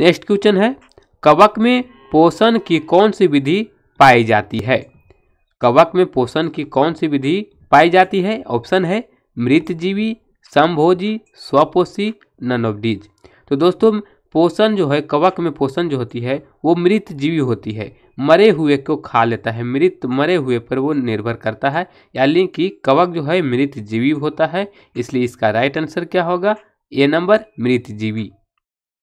next question है कवक में पोषण की कौन सी विधि पाई जाती है कवक में पोषण की कौन सी विधि पाई जाती है ऑप्शन है मृत जीवी समभोजी स्वपोषी ननोबीज तो दोस्तों पोषण जो है कवक में पोषण जो होती है वो मृत जीवी होती है मरे हुए को खा लेता है मृत मरे हुए पर वो निर्भर करता है यानी कि कवक जो है मृत जीवी होता है इसलिए इसका राइट आंसर क्या होगा ए नंबर मृत जीवी